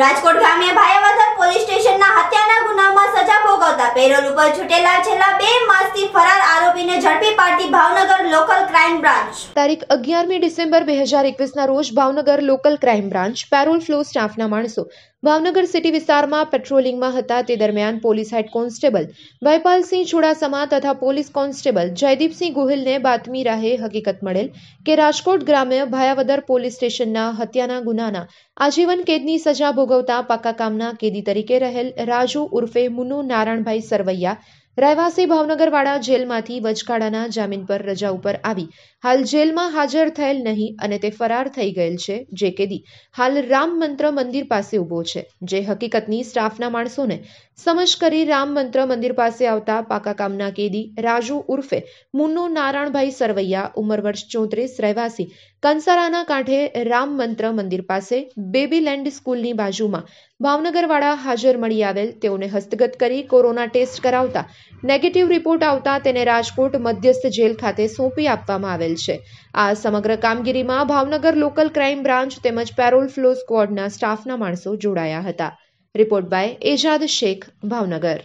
રાજકોટ ગામે ભાયાવદર પોલીસ સ્ટેશનના હત્યાના ગુનામાં સજા ભોગવતા પેરોલ ઉપર છૂટેલા છેલ્લા બે માસથી ફરાર આરોપીને ઝડપી પાડતી ભાવનગર લોકલ ક્રાઇમ બ્રાન્ચ તારીખ અગિયારમી ડિસેમ્બર બે હજાર એકવીસના રોજ Bhavnagar local crime branch parole furlough સ્ટાફના માણસો ભાવનગર સિટી વિસ્તારમાં પેટ્રોલિંગમાં હતા તે દરમિયાન police head constable Bhaypalsinh Chudasama તથા પોલીસ કોન્સ્ટેબલ જયદીપસિંહ ગોહિલને બાતમી રાહે હકીકત મળેલ કે રાજકોટ ગ્રામે ભાયાવદર પોલીસ સ્ટેશનના હત્યાના ગુનાના આજીવન કેદની સજા ભોગવતા પાક્કા કામના કેદી તરીકે રહેલ રાજુ ઉર્ફે મુનુ નારાયણભાઈ સરવૈયા રહેવાસી ભાવનગરવાળા જેલમાંથી વચગાળાના જામીન પર રજા ઉપર આવી હાલ જેલમાં હાજર થયેલ નહીં અને તે ફરાર થઈ ગયેલ છે જે કેદી હાલ રામ મંત્ર મંદિર પાસે ઊભો છે જે હકીકતની સ્ટાફના માણસોને સમજ કરી રામ મંત્ર મંદિર પાસે આવતા પાકા કામના કેદી રાજુ ઉર્ફે મુન્નો નારાયણભાઈ સરવૈયા ઉંમર વર્ષ ચોત્રીસ રહેવાસી કંસારાના કાંઠે રામ મંત્ર મંદિર પાસે બેબીલેન્ડ સ્કૂલની બાજુમાં ભાવનગરવાળા હાજર મળી આવેલ તેઓને હસ્તગત કરી કોરોના ટેસ્ટ કરાવતા નેગેટિવ રિપોર્ટ આવતા તેને રાજકોટ મધ્યસ્થ જેલ ખાતે સોંપી આપવામાં આવેલ છે આ સમગ્ર કામગીરીમાં ભાવનગર લોકલ ક્રાઇમ બ્રાન્ચ તેમજ પેરોલ ફ્લો સ્કવોડના સ્ટાફના માણસો જોડાયા હતા રિપોર્ટ બાય એજાદ શેખ ભાવનગર